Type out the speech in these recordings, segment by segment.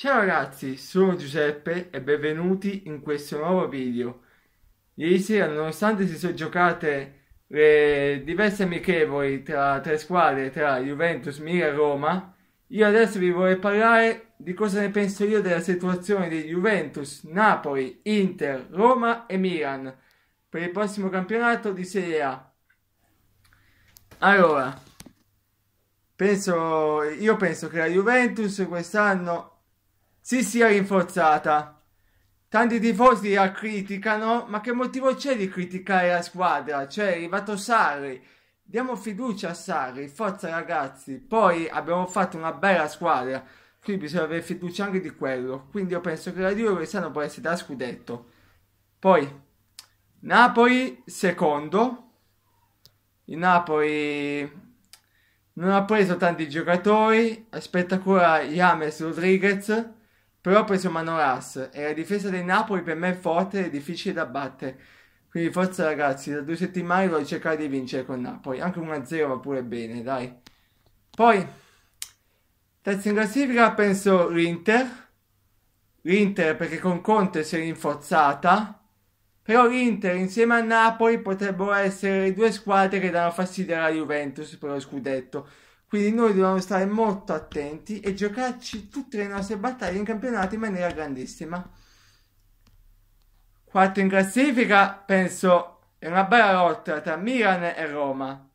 Ciao ragazzi, sono Giuseppe e benvenuti in questo nuovo video. Ieri sera, nonostante si sono giocate eh, le diverse amichevoli tra tre squadre, tra Juventus, Milan e Roma, io adesso vi vorrei parlare di cosa ne penso io della situazione di Juventus, Napoli, Inter, Roma e Milan per il prossimo campionato di Serie A. Allora, penso, io penso che la Juventus quest'anno si sia rinforzata. Tanti tifosi la criticano, ma che motivo c'è di criticare la squadra? Cioè, è arrivato Sarri. Diamo fiducia a Sarri, forza ragazzi. Poi abbiamo fatto una bella squadra. Qui bisogna avere fiducia anche di quello. Quindi io penso che la Juve quest'anno può essere da scudetto. Poi, Napoli secondo. Il Napoli non ha preso tanti giocatori, aspetta ancora James Rodriguez però ho preso Manolas e la difesa del Napoli per me è forte e difficile da battere. Quindi forza ragazzi, da due settimane voglio cercare di vincere con Napoli. Anche 1-0 va pure bene, dai. Poi, terza in classifica penso l'Inter. L'Inter perché con Conte si è rinforzata. Però l'Inter insieme a Napoli potrebbero essere le due squadre che danno fastidio alla Juventus per lo scudetto quindi noi dobbiamo stare molto attenti e giocarci tutte le nostre battaglie in campionato in maniera grandissima. Quarto in classifica, penso, è una bella lotta tra Milan e Roma.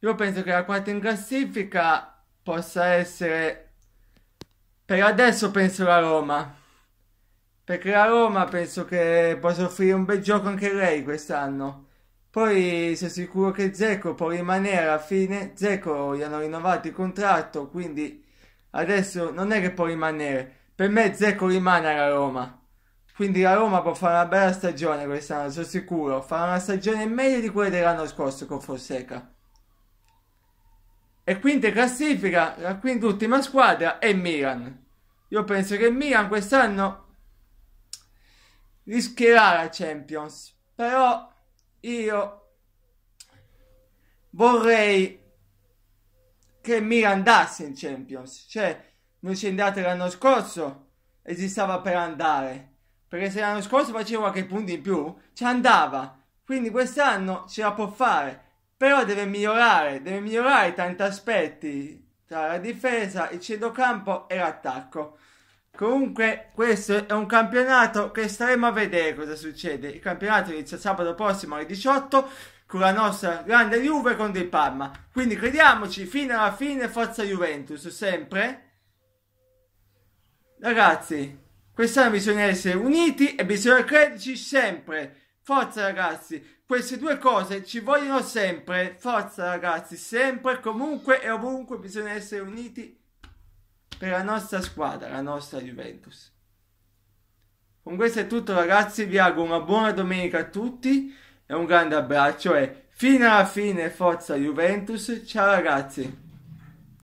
Io penso che la quarta in classifica possa essere... Per adesso penso la Roma. Perché la Roma penso che possa offrire un bel gioco anche lei quest'anno poi sei sicuro che Zecco può rimanere alla fine? Zecco gli hanno rinnovato il contratto, quindi adesso non è che può rimanere. Per me Zecco rimane alla Roma. Quindi la Roma può fare una bella stagione quest'anno, sono sicuro. Farà una stagione meglio di quella dell'anno scorso con Fonseca. E quinta classifica, la quint'ultima squadra è Milan. Io penso che Milan quest'anno rischierà la Champions, però io vorrei che Mira andasse in Champions. Cioè, non scendate l'anno scorso e si stava per andare. Perché se l'anno scorso faceva qualche punto in più, ci andava. Quindi quest'anno ce la può fare. Però deve migliorare, deve migliorare tanti aspetti tra la difesa, il centrocampo e l'attacco. Comunque, questo è un campionato che staremo a vedere cosa succede. Il campionato inizia sabato prossimo alle 18 con la nostra grande Juve con il Parma. Quindi crediamoci fino alla fine, forza Juventus, sempre. Ragazzi, quest'anno bisogna essere uniti e bisogna crederci sempre. Forza ragazzi, queste due cose ci vogliono sempre. Forza ragazzi, sempre, comunque e ovunque bisogna essere uniti per la nostra squadra, la nostra Juventus. Con questo è tutto ragazzi, vi auguro una buona domenica a tutti e un grande abbraccio e fino alla fine forza Juventus, ciao ragazzi!